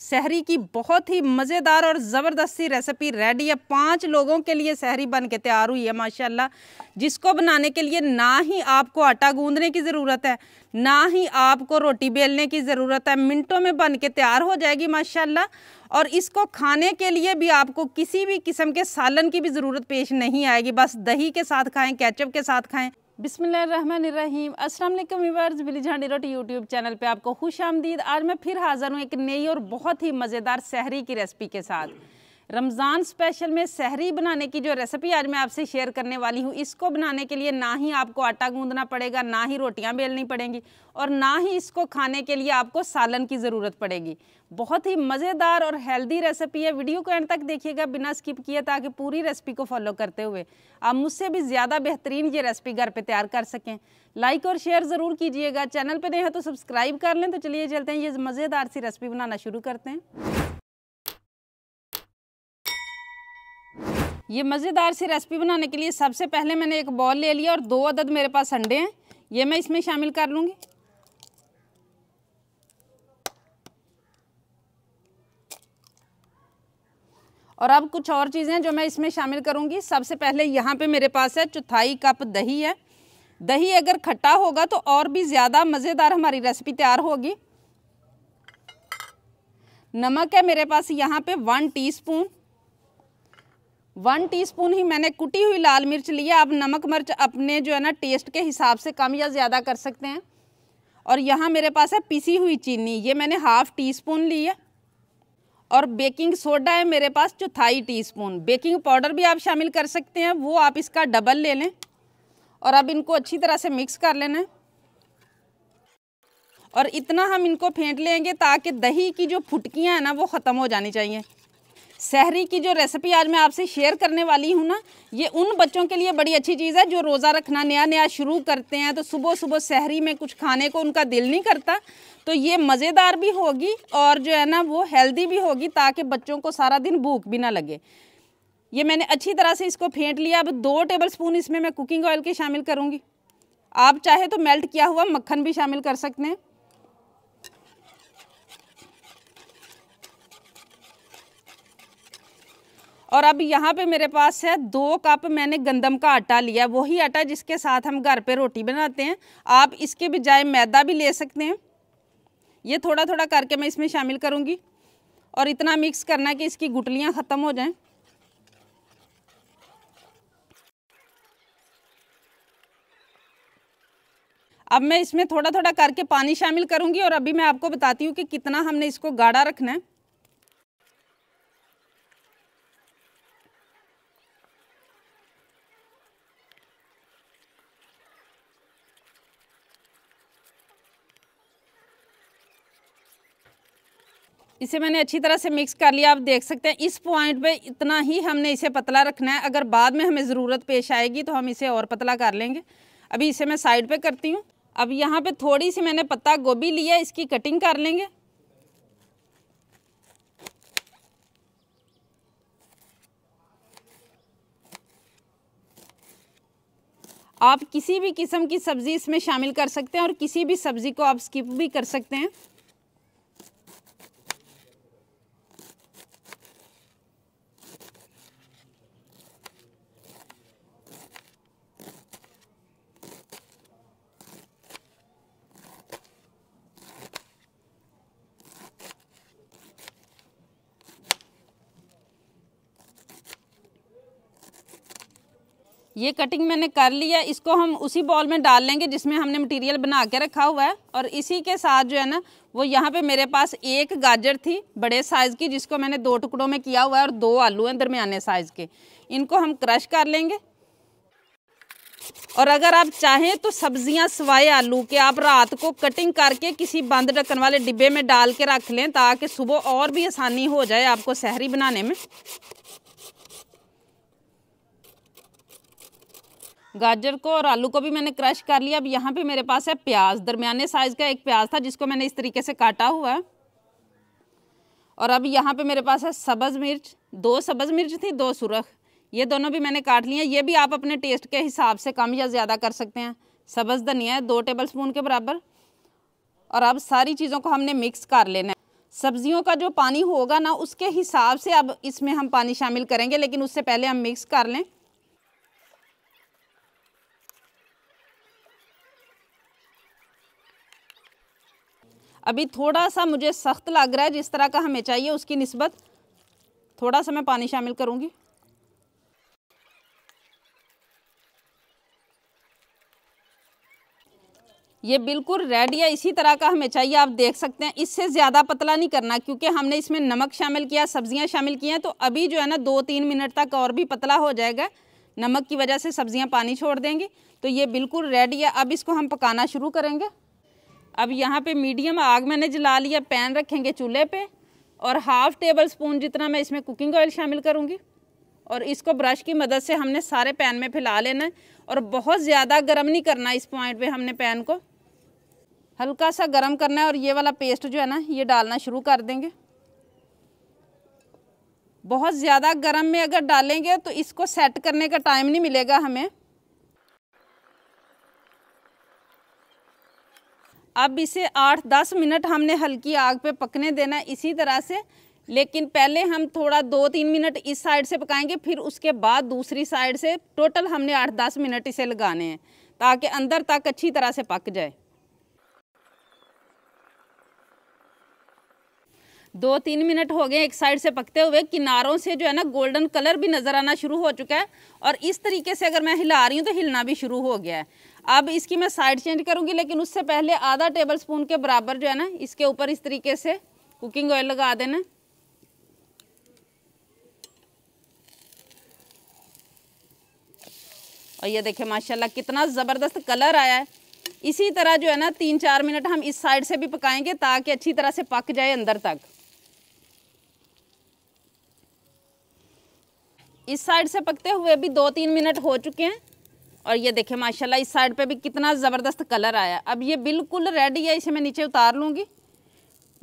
सहरी की बहुत ही मज़ेदार और जबरदस्ती रेसिपी रेडी है पाँच लोगों के लिए सहरी बन के तैयार हुई है माशाल्लाह जिसको बनाने के लिए ना ही आपको आटा गूंदने की ज़रूरत है ना ही आपको रोटी बेलने की ज़रूरत है मिनटों में बन के तैयार हो जाएगी माशाल्लाह और इसको खाने के लिए भी आपको किसी भी किस्म के सालन की भी ज़रूरत पेश नहीं आएगी बस दही के साथ खाएँ कैचअप के साथ खाएँ बिसमीम असलम वीवर्स बिली झांडी रोटी यूट्यूब चैनल पे आपको खुश आमदीद आज मैं फिर हाज़र हूँ एक नई और बहुत ही मज़ेदार सहरी की रेसिपी के साथ रमज़ान स्पेशल में सहरी बनाने की जो रेसिपी आज मैं आपसे शेयर करने वाली हूँ इसको बनाने के लिए ना ही आपको आटा गूंदना पड़ेगा ना ही रोटियाँ बेलनी पड़ेंगी और ना ही इसको खाने के लिए आपको सालन की ज़रूरत पड़ेगी बहुत ही मज़ेदार और हेल्दी रेसिपी है वीडियो को एंड तक देखिएगा बिना स्किप किए ताकि पूरी रेसिपी को फॉलो करते हुए आप मुझसे भी ज़्यादा बेहतरीन ये रेसिपी घर पर तैयार कर सकें लाइक और शेयर ज़रूर कीजिएगा चैनल पर नहीं है तो सब्सक्राइब कर लें तो चलिए चलते हैं ये मज़ेदार सी रेसिपी बनाना शुरू करते हैं ये मज़ेदार सी रेसिपी बनाने के लिए सबसे पहले मैंने एक बॉल ले लिया और दो अदद मेरे पास अंडे हैं ये मैं इसमें शामिल कर लूँगी और अब कुछ और चीज़ें जो मैं इसमें शामिल करूँगी सबसे पहले यहाँ पे मेरे पास है चौथाई कप दही है दही अगर खट्टा होगा तो और भी ज़्यादा मज़ेदार हमारी रेसिपी तैयार होगी नमक है मेरे पास यहाँ पे वन टीस्पून वन टीस्पून ही मैंने कुटी हुई लाल मिर्च ली है आप नमक मिर्च अपने जो है ना टेस्ट के हिसाब से कम या ज़्यादा कर सकते हैं और यहाँ मेरे पास है पिसी हुई चीनी ये मैंने हाफ़ टी स्पून ली है और बेकिंग सोडा है मेरे पास चौथाई टी स्पून बेकिंग पाउडर भी आप शामिल कर सकते हैं वो आप इसका डबल ले लें और अब इनको अच्छी तरह से मिक्स कर लेना है और इतना हम इनको फेंट लेंगे ताकि दही की जो फुटकियाँ हैं ना वो ख़त्म हो जानी चाहिए सहरी की जो रेसिपी आज मैं आपसे शेयर करने वाली हूँ ना ये उन बच्चों के लिए बड़ी अच्छी चीज़ है जो रोज़ा रखना नया नया शुरू करते हैं तो सुबह सुबह सहरी में कुछ खाने को उनका दिल नहीं करता तो ये मज़ेदार भी होगी और जो है ना वो हेल्दी भी होगी ताकि बच्चों को सारा दिन भूख भी ना लगे ये मैंने अच्छी तरह से इसको फेंट लिया अब दो टेबल स्पून इसमें मैं कुकिंग ऑयल के शामिल करूँगी आप चाहे तो मेल्ट किया हुआ मक्खन भी शामिल कर सकते हैं और अब यहाँ पे मेरे पास है दो कप मैंने गंदम का आटा लिया वही आटा जिसके साथ हम घर पे रोटी बनाते हैं आप इसके बजाय मैदा भी ले सकते हैं ये थोड़ा थोड़ा करके मैं इसमें शामिल करूँगी और इतना मिक्स करना कि इसकी गुटलियाँ ख़त्म हो जाएँ अब मैं इसमें थोड़ा थोड़ा करके पानी शामिल करूँगी और अभी मैं आपको बताती हूँ कि कितना हमने इसको गाढ़ा रखना है इसे मैंने अच्छी तरह से मिक्स कर लिया आप देख सकते हैं इस पॉइंट पे इतना ही हमने इसे पतला रखना है अगर बाद में हमें ज़रूरत पेश आएगी तो हम इसे और पतला कर लेंगे अभी इसे मैं साइड पे करती हूँ अब यहाँ पे थोड़ी सी मैंने पत्ता गोभी लिया इसकी कटिंग कर लेंगे आप किसी भी किस्म की सब्ज़ी इसमें शामिल कर सकते हैं और किसी भी सब्ज़ी को आप स्किप भी कर सकते हैं ये कटिंग मैंने कर लिया इसको हम उसी बॉल में डाल लेंगे जिसमें हमने मटेरियल बना के रखा हुआ है और इसी के साथ जो है ना वो यहाँ पे मेरे पास एक गाजर थी बड़े साइज़ की जिसको मैंने दो टुकड़ों में किया हुआ है और दो आलू हैं दरमियाने साइज़ के इनको हम क्रश कर लेंगे और अगर आप चाहें तो सब्जियां सवाए आलू के आप रात को कटिंग करके किसी बंद ढक्कन वाले डिब्बे में डाल के रख लें ताकि सुबह और भी आसानी हो जाए आपको सहरी बनाने में गाजर को और आलू को भी मैंने क्रश कर लिया अब यहाँ पे मेरे पास है प्याज दरमियाने साइज़ का एक प्याज था जिसको मैंने इस तरीके से काटा हुआ है और अब यहाँ पे मेरे पास है सब्ज़ मिर्च दो सब्ज़ मिर्च थी दो सुरख ये दोनों भी मैंने काट लिए ये भी आप अपने टेस्ट के हिसाब से कम या ज़्यादा कर सकते हैं सब्ज़ धनिया है दो टेबल स्पून के बराबर और अब सारी चीज़ों को हमने मिक्स कर लेना है सब्जियों का जो पानी होगा ना उसके हिसाब से अब इसमें हम पानी शामिल करेंगे लेकिन उससे पहले हम मिक्स कर लें अभी थोड़ा सा मुझे सख्त लग रहा है जिस तरह का हमें चाहिए उसकी नस्बत थोड़ा सा मैं पानी शामिल करूँगी ये बिल्कुल रेडी है इसी तरह का हमें चाहिए आप देख सकते हैं इससे ज़्यादा पतला नहीं करना क्योंकि हमने इसमें नमक शामिल किया सब्जियां शामिल की हैं तो अभी जो है ना दो तीन मिनट तक और भी पतला हो जाएगा नमक की वजह से सब्ज़ियाँ पानी छोड़ देंगी तो ये बिल्कुल रेडी है अब इसको हम पकाना शुरू करेंगे अब यहाँ पे मीडियम आग मैंने जला लिया पैन रखेंगे चूल्हे पे और हाफ़ टेबल स्पून जितना मैं इसमें कुकिंग ऑयल शामिल करूँगी और इसको ब्रश की मदद से हमने सारे पैन में फैला लेना है और बहुत ज़्यादा गर्म नहीं करना इस पॉइंट पर हमने पैन को हल्का सा गर्म करना है और ये वाला पेस्ट जो है ना ये डालना शुरू कर देंगे बहुत ज़्यादा गर्म में अगर डालेंगे तो इसको सेट करने का टाइम नहीं मिलेगा हमें अब इसे आठ दस मिनट हमने हल्की आग पे पकने देना इसी तरह से लेकिन पहले हम थोड़ा दो तीन मिनट इस साइड से पकाएंगे फिर उसके बाद दूसरी साइड से टोटल हमने आठ दस मिनट इसे लगाने हैं ताकि अंदर तक अच्छी तरह से पक जाए दो तीन मिनट हो गए एक साइड से पकते हुए किनारों से जो है ना गोल्डन कलर भी नज़र आना शुरू हो चुका है और इस तरीके से अगर मैं हिला रही हूँ तो हिलना भी शुरू हो गया है अब इसकी मैं साइड चेंज करूँगी लेकिन उससे पहले आधा टेबल स्पून के बराबर जो है ना इसके ऊपर इस तरीके से कुकिंग ऑयल लगा देना और ये देखिए माशाल्लाह कितना ज़बरदस्त कलर आया है इसी तरह जो है ना तीन चार मिनट हम इस साइड से भी पकाएंगे ताकि अच्छी तरह से पक जाए अंदर तक इस साइड से पकते हुए भी दो तीन मिनट हो चुके हैं और ये देखें माशाल्लाह इस साइड पे भी कितना ज़बरदस्त कलर आया अब ये बिल्कुल रेडी है इसे मैं नीचे उतार लूँगी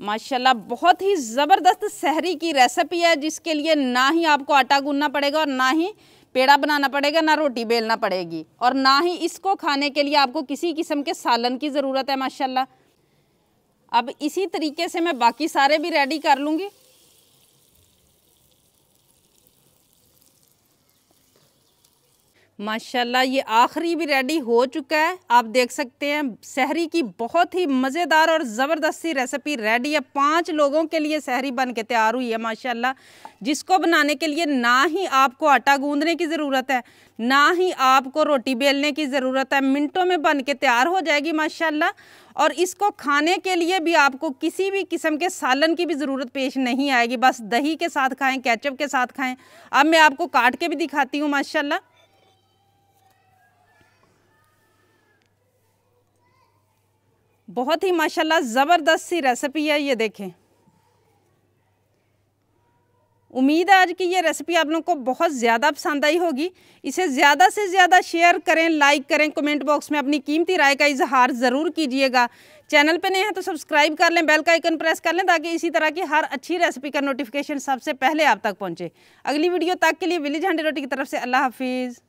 माशाल्लाह बहुत ही ज़बरदस्त शहरी की रेसिपी है जिसके लिए ना ही आपको आटा गूनना पड़ेगा और ना ही पेड़ा बनाना पड़ेगा ना रोटी बेलना पड़ेगी और ना ही इसको खाने के लिए आपको किसी किस्म के सालन की ज़रूरत है माशाल्लाह अब इसी तरीके से मैं बाकी सारे भी रेडी कर लूँगी माशाल्लाह ये आखिरी भी रेडी हो चुका है आप देख सकते हैं सहरी की बहुत ही मज़ेदार और ज़बरदस्ती रेसिपी रेडी है पांच लोगों के लिए सहरी बन के तैयार हुई है माशाल्लाह जिसको बनाने के लिए ना ही आपको आटा गूंदने की ज़रूरत है ना ही आपको रोटी बेलने की ज़रूरत है मिनटों में बन के तैयार हो जाएगी माशाल्लाह और इसको खाने के लिए भी आपको किसी भी किस्म के सालन की भी ज़रूरत पेश नहीं आएगी बस दही के साथ खाएँ कैचअप के साथ खाएँ अब मैं आपको काट के भी दिखाती हूँ माशाल्लाह बहुत ही माशाल्लाह ज़बरदस्त सी रेसिपी है ये देखें उम्मीद है आज की ये रेसिपी आप लोगों को बहुत ज़्यादा पसंद आई होगी इसे ज़्यादा से ज़्यादा शेयर करें लाइक करें कमेंट बॉक्स में अपनी कीमती राय का इजहार ज़रूर कीजिएगा चैनल पर नए हैं तो सब्सक्राइब कर लें बेल का आइकन प्रेस कर लें ताकि इसी तरह की हर अच्छी रेसिपी का नोटिफिकेशन सबसे पहले आप तक पहुँचे अगली वीडियो तक के लिए विलेज हंडी रोटी की तरफ से अल्लाह हाफिज़